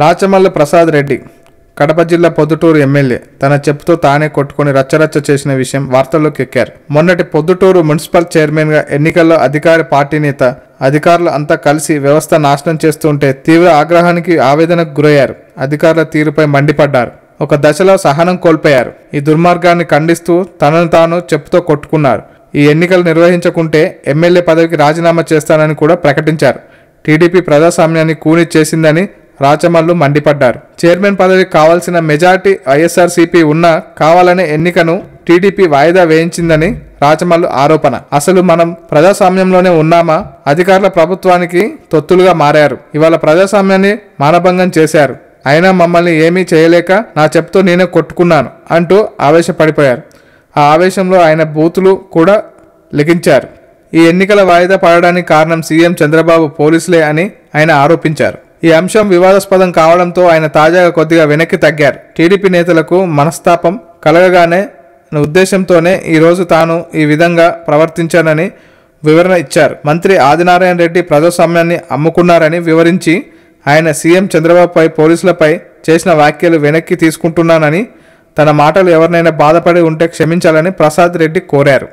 రాచమల్ల ప్రసాద్ రెడ్డి కడప జిల్లా పొద్దుటూరు ఎమ్మెల్యే తన చెప్పుతో తానే కొట్టుకుని రచ్చరచ్చ చేసిన విషయం వార్తల్లోకి ఎక్కారు మొన్నటి పొద్దుటూరు మున్సిపల్ చైర్మన్గా ఎన్నికల్లో అధికార పార్టీ నేత అధికారులు అంతా కలిసి వ్యవస్థ నాశనం చేస్తుంటే తీవ్ర ఆగ్రహానికి ఆవేదనకు గురయ్యారు అధికారుల తీరుపై మండిపడ్డారు ఒక దశలో సహనం కోల్పోయారు ఈ దుర్మార్గాన్ని ఖండిస్తూ తనను తాను చెప్పుతో కొట్టుకున్నారు ఈ ఎన్నికలు నిర్వహించకుంటే ఎమ్మెల్యే పదవికి రాజీనామా చేస్తానని కూడా ప్రకటించారు టీడీపీ ప్రజాస్వామ్యాన్ని కూని చేసిందని రాచమల్లు మండిపడ్డారు చైర్మన్ పదవికి కావాల్సిన మెజార్టీ వైఎస్ఆర్సీపీ ఉన్నా కావాలనే ఎన్నికను టీడీపీ వాయిదా వేయించిందని రాచమల్లు ఆరోపణ అసలు మనం ప్రజాస్వామ్యంలోనే ఉన్నామా అధికారుల ప్రభుత్వానికి తొత్తులుగా మారారు ఇవాళ ప్రజాస్వామ్యాన్ని మానభంగం చేశారు అయినా మమ్మల్ని ఏమీ చేయలేక నా చెప్తూ నేనే కొట్టుకున్నాను అంటూ ఆవేశపడిపోయారు ఆ ఆవేశంలో ఆయన బూతులు కూడా లిఖించారు ఈ ఎన్నికల వాయిదా పడడానికి కారణం సీఎం చంద్రబాబు పోలీసులే అని ఆయన ఆరోపించారు ఈ అంశం వివాదాస్పదం కావడంతో ఆయన తాజాగా కొద్దిగా వెనక్కి తగ్గారు టీడీపీ నేతలకు మనస్తాపం కలగగానే ఉద్దేశంతోనే ఈరోజు తాను ఈ విధంగా ప్రవర్తించానని వివరణ ఇచ్చారు మంత్రి ఆదినారాయణ రెడ్డి ప్రజాస్వామ్యాన్ని అమ్ముకున్నారని వివరించి ఆయన సీఎం చంద్రబాబుపై పోలీసులపై చేసిన వ్యాఖ్యలు వెనక్కి తీసుకుంటున్నానని తన మాటలు ఎవరినైనా బాధపడి ఉంటే క్షమించాలని ప్రసాద్ రెడ్డి కోరారు